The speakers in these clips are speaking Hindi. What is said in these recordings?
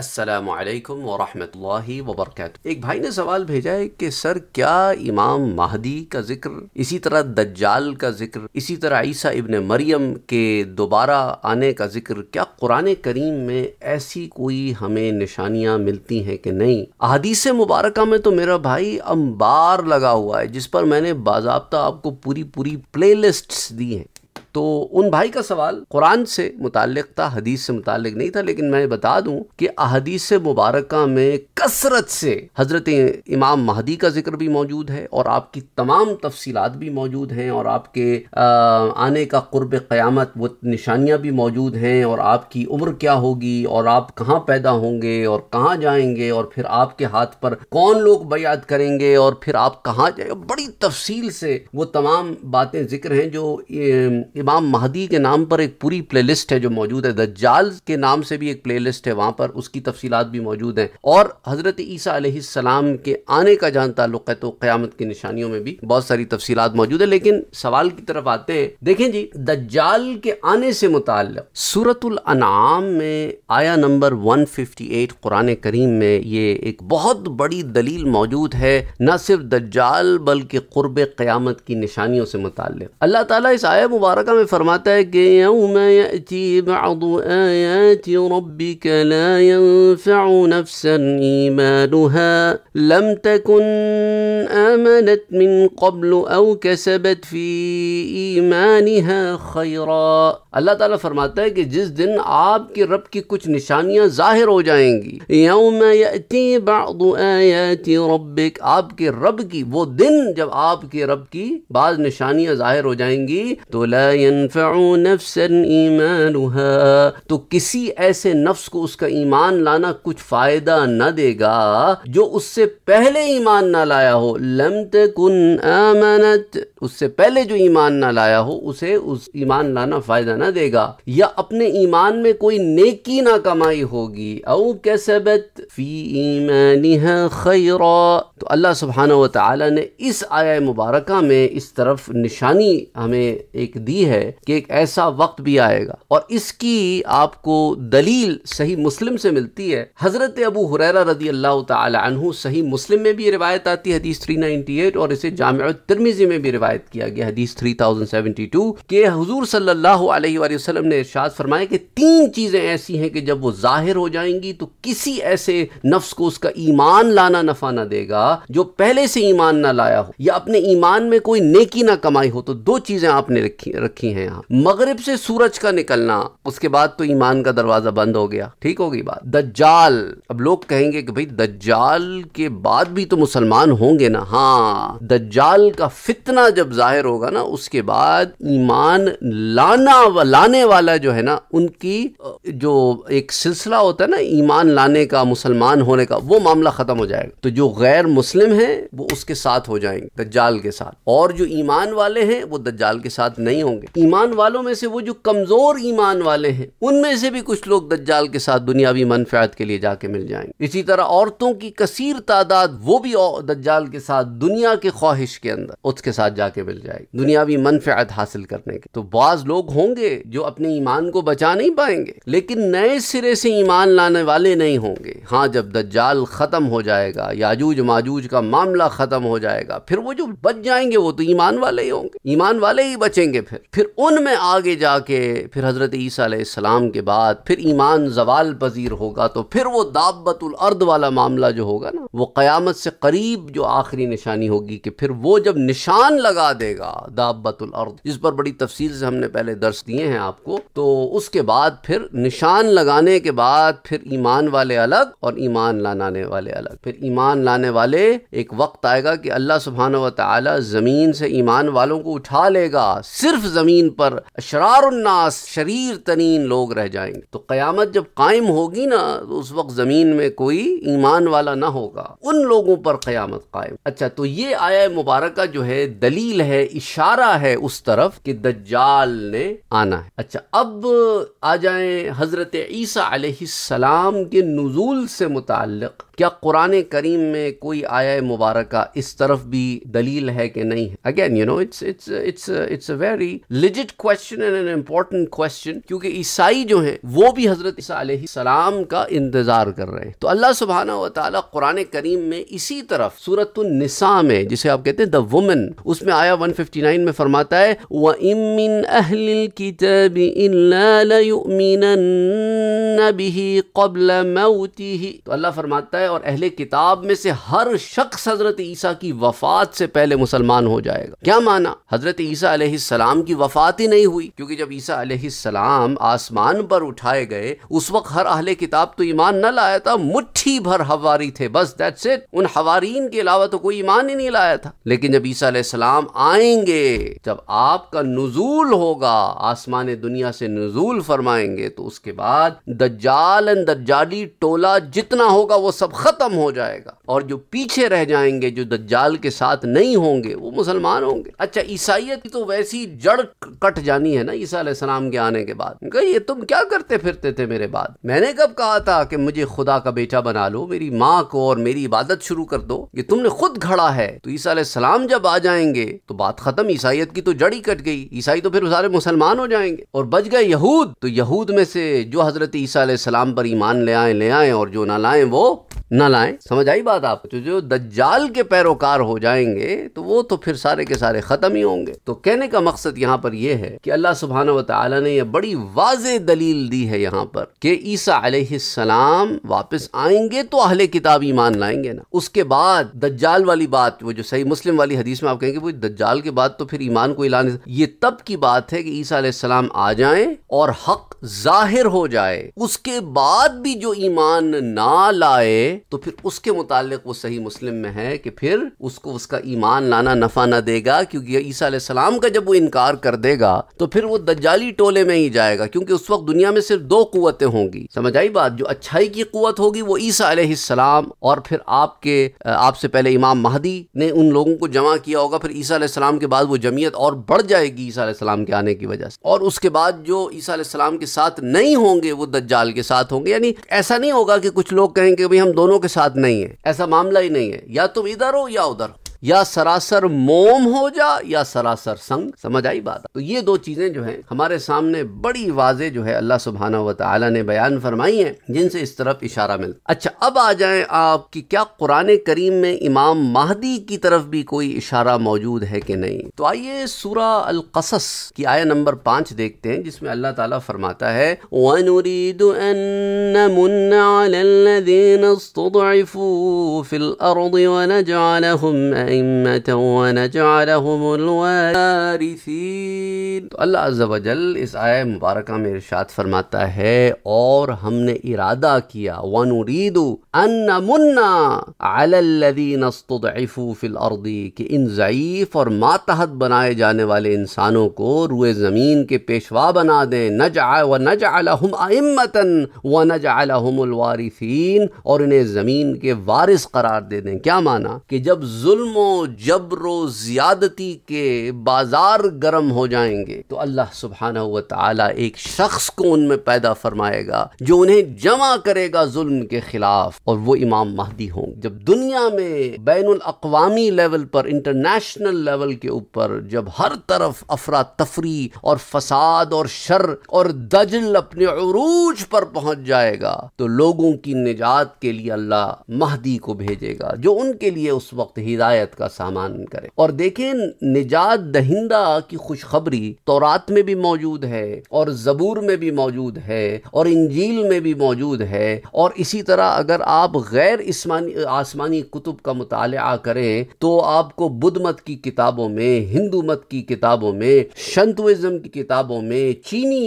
असलकम वरहमल वबरक एक भाई ने सवाल भेजा है कि सर क्या इमाम महदी का जिक्र इसी तरह दज्जाल का जिक्र इसी तरह ईसा इबन मरियम के दोबारा आने का जिक्र क्या कुरान करीम में ऐसी कोई हमें निशानियाँ मिलती हैं कि नहीं अदीस मुबारक में तो मेरा भाई अंबार लगा हुआ है जिस पर मैंने बाबा आपको पूरी पूरी प्ले लिस्ट दी हैं तो उन भाई का सवाल कुरान से मुतक़ था हदीस से मुतक़ नहीं था लेकिन मैं बता दूं कि अहदीस मुबारक में कसरत से हज़रत इमाम महदी का जिक्र भी मौजूद है और आपकी तमाम तफसीलात भी मौजूद हैं और आपके आने का क़ुरब क़्यामत वो निशानियाँ भी मौजूद हैं और आपकी उम्र क्या होगी और आप कहाँ पैदा होंगे और कहाँ जाएंगे और फिर आपके हाथ पर कौन लोग बयात करेंगे और फिर आप कहाँ जाए बड़ी तफसील से वो तमाम बातें जिक्र हैं जो इमाम महदी के नाम पर एक पूरी प्लेलिस्ट है जो मौजूद है दज्जाल के नाम से भी एक प्लेलिस्ट है वहाँ पर उसकी तफसीलात भी मौजूद हैं और हज़रत ईसा सलाम के आने का जान ताल्लुक है तो क़्यामत की निशानियों में भी बहुत सारी तफसीलात मौजूद है लेकिन सवाल की तरफ आते हैं देखें जी दज्जाल के आने से मुतल सूरतुल अनाम में आया नंबर वन 158 कुरान करीम में ये एक बहुत बड़ी दलील मौजूद है न सिर्फ दज्जाल बल्कि क़ुरब क़्यामत की निशानियों से मुतल अल्लाह ताला इस आया मुबारक الرقم فرماتا ہے کہ یوم یأتی بعض آیات ربک لا ينفع نفسا ایمانها لم تكن آمنت من قبل او کسبت فی ایمانها خیرا اللہ تعالیٰ فرماتا ہے کہ جس دن آپ کی رب کی کچھ نشانیاں ظاہر ہو جائیں گی یوم یأتی بعض آیات ربک آپ کے رب کی وہ دن جب آپ کے رب کی بعض نشانیاں ظاہر ہو جائیں گی تو لا ईमानहा तो किसी ऐसे नफ्स को उसका ईमान लाना कुछ फायदा न देगा जो उससे पहले ईमान ना लाया हो लम तकुन आमनत उससे पहले जो ईमान ना लाया हो उसे उस ईमान लाना फायदा ना देगा या अपने ईमान में कोई नेकी ना कमाई होगी औ कैसे फी ईमान खैरा तो अल्लाह सुबहाना व ताली ने इस आया मुबारक में इस तरफ निशानी हमें एक दी है कि एक ऐसा वक्त भी आएगा और इसकी आपको दलील सही मुस्लिम से मिलती है हज़रत अबू हुररा रदी अल्लाह तहु सही मुस्लिम में भी रिवायत आती है हदीस 398 और इसे जाम तिरमिजी में भी रिवायत किया गया हदीस 3072 के हजूर सल्लल्लाहु अलैहि वसल्लम ने इर्शाद फरमाया कि तीन चीज़ें ऐसी हैं कि जब वो ज़ाहिर हो जाएंगी तो किसी ऐसे नफ्स को उसका ईमान लाना नफा ना देगा जो पहले से ईमान ना लाया हो या अपने ईमान में कोई नेकी ना कमाई हो तो दो चीजें आपने रखी रखी हैं यहाँ मगरब से सूरज का निकलना उसके बाद तो ईमान का दरवाजा बंद हो गया ठीक होगी बात दज्जाल अब लोग कहेंगे कि भाई दज्जाल के बाद भी तो मुसलमान होंगे ना हाँ दज्जाल का फितना जब जाहिर होगा ना उसके बाद ईमान लाना लाने वाला जो है ना उनकी जो एक सिलसिला होता है ना ईमान लाने का मुसलमान होने का वो मामला खत्म हो जाएगा तो जो गैर मुस्लिम हैं वो उसके साथ हो जाएंगे दज्जाल के साथ और जो ईमान वाले हैं वो दज्जाल के साथ नहीं होंगे ईमान वालों में से वो जो कमज़ोर ईमान वाले हैं उनमें से भी कुछ लोग दज्जाल के साथ दुनियावी मनफियात के लिए जाके मिल जाएंगे इसी तरह औरतों की कसीर तादाद वो भी दज्जाल के साथ दुनिया के ख्वाहिश के अंदर उसके साथ जाके मिल जाएगी दुनियावी मनफियात हासिल करने के तो बाज लोग होंगे जो अपने ईमान को बचा नहीं पाएंगे लेकिन नए सिरे से ईमान लाने वाले नहीं होंगे हाँ जब दज्जाल ख़त्म हो जाएगा याजूज माजूज याजूज का मामला ख़त्म हो जाएगा फिर वो जो बच जाएंगे वो तो ईमान वाले ही होंगे ईमान वाले ही बचेंगे फिर फिर उनमें आगे जाके फिर हज़रत ईसीम के बाद फिर ईमान जवाल पजीर होगा तो फिर वो दाबतुल अर्द वाला मामला जो होगा ना वो क़यामत से करीब जो आखिरी निशानी होगी कि फिर वो जब निशान लगा देगा दाबतुल अर्द जिस पर बड़ी तफसील से हमने पहले दर्श दिए हैं आपको तो उसके बाद फिर निशान लगाने के बाद फिर ईमान वाले अलग और ईमान लाने वाले अलग फिर ईमान लाने वाले से एक वक्त आएगा कि अल्लाह सुबहान तला ज़मीन से ईमान वालों को उठा लेगा सिर्फ ज़मीन पर शरारनास शरीर तरीन लोग रह जाएंगे तो क़यामत जब कायम होगी ना तो उस वक्त ज़मीन में कोई ईमान वाला ना होगा उन लोगों पर क़यामत कायम अच्छा तो ये आया मुबारक जो है दलील है इशारा है उस तरफ कि दज्जाल ने आना है अच्छा अब आ जाए हज़रत ईसा सलाम के नज़ूल से मुतक़ क्या कुरान करीम में कोई आया मुबारक इस तरफ भी दलील है कि नहीं है again you know it's it's it's it's a very legit question and an important question क्योंकि ईसाई जो हैं वो भी हजरत सलाम का इंतजार कर रहे हैं तो अल्लाह सुबहाना व कुरान करीम में इसी तरफ सूरत निसा में जिसे आप कहते हैं द वुमेन उसमें आया नाइन में फरमाता है व इमिन अहलिल किताब इल्ला लयुमिनन बिही कब्ल तो अल्लाह फरमाता है और अहले किताब में से हर शख्स हज़रत ईसा की वफात से पहले मुसलमान हो जाएगा क्या माना हज़रत ईसा सलाम की वफात ही नहीं हुई क्योंकि जब ईसा सलाम आसमान पर उठाए गए उस वक्त हर अहले किताब तो ईमान न लाया था मुट्ठी भर हवारी थे बस दैट्स इट उन हवारीन के अलावा तो कोई ईमान ही नहीं लाया था लेकिन जब ईसा सलाम आएंगे जब आपका नजूल होगा आसमान दुनिया से नजूल फरमाएंगे तो उसके बाद दज्जाल एंड दज्जाली टोला जितना होगा वो सब ख़त्म हो जाएगा और जो पीछे रह जाएंगे जो दज्जाल के साथ नहीं होंगे वो मुसलमान होंगे अच्छा ईसाइत तो वैसी जड़ कट जानी है ना ईसा सलाम के आने के बाद ये तुम क्या करते फिरते थे मेरे बाद मैंने कब कहा था कि मुझे खुदा का बेटा बना लो मेरी माँ को और मेरी इबादत शुरू कर दो ये तुमने खुद खड़ा है तो ईसा सलाम जब आ जाएंगे तो बात खत्म ईसाइत की तो जड़ ही कट गई ईसाई तो फिर सारे मुसलमान हो जाएंगे और बच गए यहूद तो यहूद में से जो हजरत ईसा सलाम पर ईमान ले आए ले आए और जो ना लाए वो न लाएं समझ आई बात आप तो जो दज्जाल के पैरोकार हो जाएंगे तो वो तो फिर सारे के सारे ख़त्म ही होंगे तो कहने का मकसद यहाँ पर यह है कि अल्लाह सुबहाना वाली ने यह बड़ी वाज दलील दी है यहाँ पर कि ईसा सलाम वापस आएंगे तो अहले किताब ईमान लाएंगे ना उसके बाद दज्जाल वाली बात वो जो सही मुस्लिम वाली हदीस में आप कहेंगे वो दज्जाल के बाद तो फिर ईमान को ऐलान ये तब की बात है कि ईसा सलाम आ जाए और हक जाहिर हो जाए उसके बाद भी जो ईमान ना लाए तो फिर उसके मुतालिक वो सही मुस्लिम में है कि फिर उसको उसका ईमान लाना नफ़ा ना देगा क्योंकि ईसा सलाम का जब वो इनकार कर देगा तो फिर वो दज्जाली टोले में ही जाएगा क्योंकि उस वक्त दुनिया में सिर्फ दो कुतें होंगी समझ आई बात जो अच्छाई की कुत होगी वो ईसा सलाम और फिर आपके आपसे पहले इमाम महदी ने उन लोगों को जमा किया होगा फिर ईसा सलाम के बाद वो जमीयत और बढ़ जाएगी ईसा सलाम के आने की वजह से और उसके बाद जो ईसा सलाम के साथ नहीं होंगे वो दज्जाल के साथ होंगे यानी ऐसा नहीं होगा कि कुछ लोग कहेंगे भाई हम दोनों दोनों के साथ नहीं है ऐसा मामला ही नहीं है या तुम इधर हो या उधर हो या सरासर मोम हो जा या सरासर संग समझ आई बात तो ये दो चीज़ें जो है हमारे सामने बड़ी वाजे जो है अल्लाह सुबहाना वाली ने बयान फरमाई है जिनसे इस तरफ इशारा मिलता अच्छा अब आ जाए आप क्या कुरान करीम में इमाम महदी की तरफ भी कोई इशारा मौजूद है कि नहीं तो आइए सूरा अल कसस की आया नंबर पांच देखते हैं जिसमें अल्लाह ताला फरमाता है ونريد अइम्मत व वारिसीन तो अल्लाह अज्जल इस आय मुबारक में इरशाद फरमाता है और हमने इरादा किया वन उरीदू अन मुन्ना फिल अर्दी कि इन ज़यीफ़ और मातहत बनाए जाने वाले इंसानों को रुए ज़मीन के पेशवा बना दें नज व व नज हमलवारिफीन और इन्हें ज़मीन के वारिस करार दे दें क्या माना कि जब जुल्म जुल्मो जबरो ज़्यादती के बाज़ार गर्म हो जाएंगे तो अल्लाह सुबहाना हुआ ताला एक शख्स को उनमें पैदा फरमाएगा जो उन्हें जमा करेगा जुल्म के ख़िलाफ़ और वो इमाम महदी होंगे जब दुनिया में बैन अवी लेवल पर इंटरनेशनल लेवल के ऊपर जब हर तरफ अफरा तफरी और फसाद और शर और दजल अपने अरूज पर पहुंच जाएगा तो लोगों की निजात के लिए अल्लाह महदी को भेजेगा जो उनके लिए उस वक्त हिदायत हिदायत का सामान करें और देखें निजात दहिंदा की खुशखबरी तौरात में भी मौजूद है और जबूर में भी मौजूद है और इंजील में भी मौजूद है और इसी तरह अगर आप गैर इसमानी आसमानी कुतुब का मुताल करें तो आपको बुद्ध मत की किताबों में हिंदू मत की किताबों में शंतुज़म की किताबों में चीनी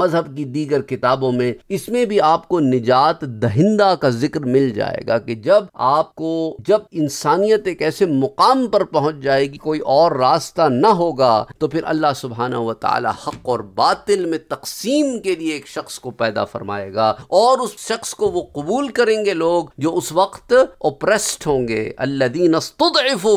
मजहब की दीगर किताबों में इसमें भी आपको निजात दहिंदा का जिक्र मिल जाएगा कि जब आपको जब इंसानियत एक ऐसे मुकाम पर पहुंच जाएगी कोई और रास्ता ना होगा तो फिर अल्लाह सुबहाना व ताला हक और बातिल में तकसीम के लिए एक शख्स को पैदा फरमाएगा और उस शख्स को वो कबूल करेंगे लोग जो उस वक्त ओप्रेस्ड होंगे अल्लादीन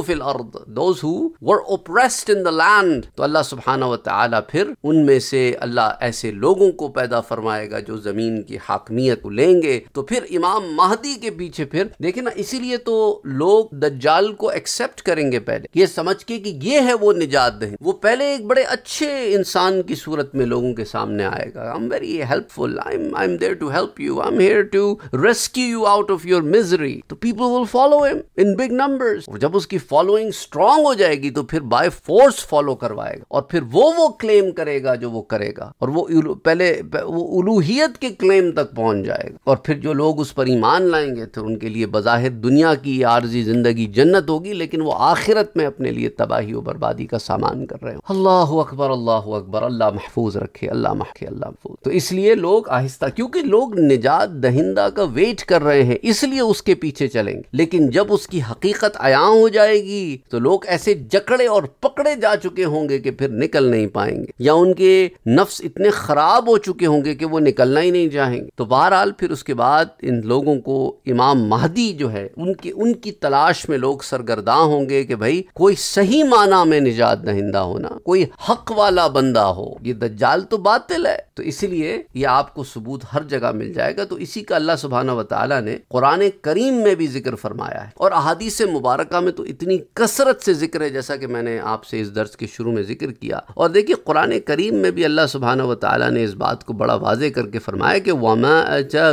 फिल अर्द those who were oppressed in the land तो अल्लाह सुबहाना व ताला फिर उनमें से अल्लाह ऐसे लोगों को पैदा फरमाएगा जो ज़मीन की हाकमियत को लेंगे तो फिर इमाम महदी के पीछे फिर देखे ना इसीलिए तो लोग दज्जाल को एक्स एक्सेप्ट करेंगे पहले ये समझ के कि ये है वो निजात दही वो पहले एक बड़े अच्छे इंसान की सूरत में लोगों के सामने आएगा I am very helpful I am I am there to help you I am here to rescue you out of your misery तो people will follow him in big numbers जब उसकी फॉलोइंग स्ट्रांग हो जाएगी तो फिर बाय फोर्स फॉलो करवाएगा और फिर वो वो क्लेम करेगा जो वो करेगा और वो पहले वो उलूहियत के क्लेम तक पहुंच जाएगा और फिर जो लोग उस पर ईमान लाएंगे तो उनके लिए बज़ाहिर दुनिया की आर्जी जिंदगी जन्नत होगी लेकिन वो आखिरत में अपने लिए तबाही और बर्बादी का सामान कर रहे हो अल्लाह अकबर अल्लाह अकबर अल्लाह महफूज रखे अल्लाह महके अल्लाह महफूज तो इसलिए लोग आहिस्ता क्योंकि लोग निजात दहिंदा का वेट कर रहे हैं इसलिए उसके पीछे चलेंगे लेकिन जब उसकी हकीकत आया हो जाएगी तो लोग ऐसे जकड़े और पकड़े जा चुके होंगे कि फिर निकल नहीं पाएंगे या उनके नफ्स इतने खराब हो चुके होंगे कि वो निकलना ही नहीं चाहेंगे तो बहरहाल फिर उसके बाद इन लोगों को इमाम महदी जो है उनके उनकी तलाश में लोग सरगर्दा आगाह होंगे कि भाई कोई सही माना में निजात दहिंदा होना कोई हक वाला बंदा हो ये दज्जाल तो बातिल है तो इसीलिए ये आपको सबूत हर जगह मिल जाएगा तो इसी का अल्लाह सुबहाना वाली ने कुरान करीम में भी जिक्र फरमाया है और अहादीस मुबारक में तो इतनी कसरत से जिक्र है जैसा कि मैंने आपसे इस दर्ज के शुरू में जिक्र किया और देखिए कुरान करीम में भी अल्लाह सुबहाना वाली ने इस बात को बड़ा वाजे करके फरमाया कि वमा अचा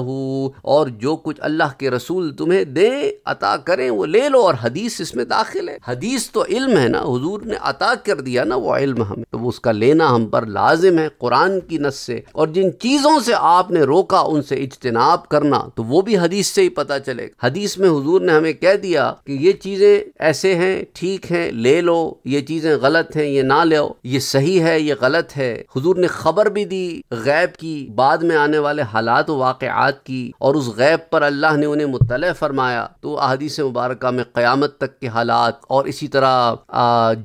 रहू और जो कुछ अल्लाह के रसूल तुम्हें दे अता करें वो ले लो और हदीस इसमें दाखिल है हदीस तो इल्म है ना हुजूर ने अता कर दिया ना वो इल्म हमें तो उसका लेना हम पर लाजिम है कुरान की नस से और जिन चीज़ों से आपने रोका उनसे इजतनाब करना तो वो भी हदीस से ही पता चलेगा हदीस में हजूर ने हमें कह दिया कि ये चीज़ें ऐसे हैं ठीक हैं ले लो ये चीज़ें गलत हैं ये ना लो ये सही है ये गलत है हुजूर ने खबर भी दी गैब की बाद में आने वाले हालात वाक़ात बात की और उस गैब पर अल्लाह ने उन्हें मुतल फरमाया तो अदीस मुबारक में क़्यामत तक के हालात और इसी तरह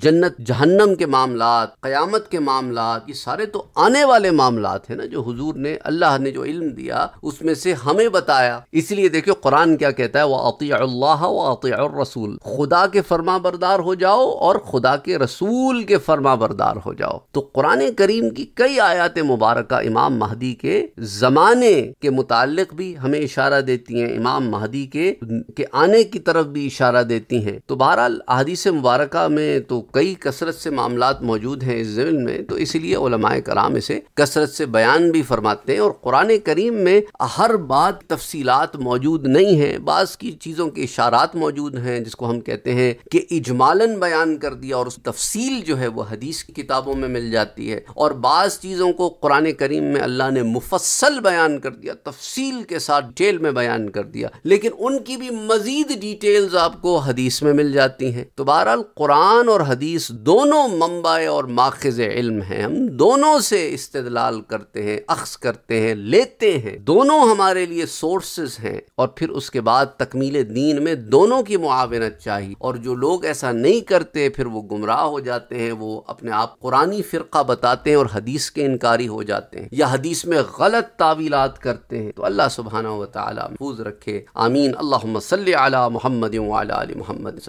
जन्नत जहन्नम के मामला क़्यामत के मामला ये सारे तो आने वाले मामला हैं ना जो हजूर ने अल्लाह ने जो इल्म दिया उसमें से हमें बताया इसलिए देखियो कुरान क्या कहता है वह अतिल्ला व अतियरसूल खुदा के फरमा बरदार हो जाओ और खुदा के रसूल के फरमा बरदार हो जाओ तो कुरान करीम की कई आयात मुबारक इमाम महदी के ज़माने के मुताल मुतल भी हमें इशारा देती हैं इमाम महदी के के आने की तरफ भी इशारा देती हैं तो बहरहाल अहदीस मुबारक में तो कई कसरत से मामला मौजूद हैं इस जमीन में तो इसलिए कराम इसे कसरत से बयान भी फरमाते हैं और कुरान करीम में हर बात तफसीलात मौजूद नहीं है बाद की चीज़ों के इशारात मौजूद हैं जिसको हम कहते हैं कि इजमालन बयान कर दिया और उस तफसील जो है वह हदीस की किताबों में मिल जाती है और बाद चीज़ों को कुरान करीम में अल्लाह ने मुफसल बयान कर दिया तफस तफसील के साथ डिटेल में बयान कर दिया लेकिन उनकी भी मजीद डिटेल्स आपको हदीस में मिल जाती हैं तो बहरहाल कुरान और हदीस दोनों मंबा और माखज इल्म हैं हम दोनों से इस्तलाल करते हैं अक्स करते हैं लेते हैं दोनों हमारे लिए सोर्सेज हैं और फिर उसके बाद तकमील दीन में दोनों की मुआवनत चाहिए और जो लोग ऐसा नहीं करते फिर वो गुमराह हो जाते हैं वो अपने आप कुरानी फ़िरका बताते हैं और हदीस के इनकारी हो जाते हैं या हदीस में गलत तावीलात करते हैं तो Mohammad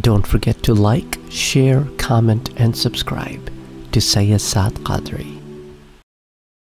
Don't forget to like, share, comment and subscribe to Sayyid Saad Qadri.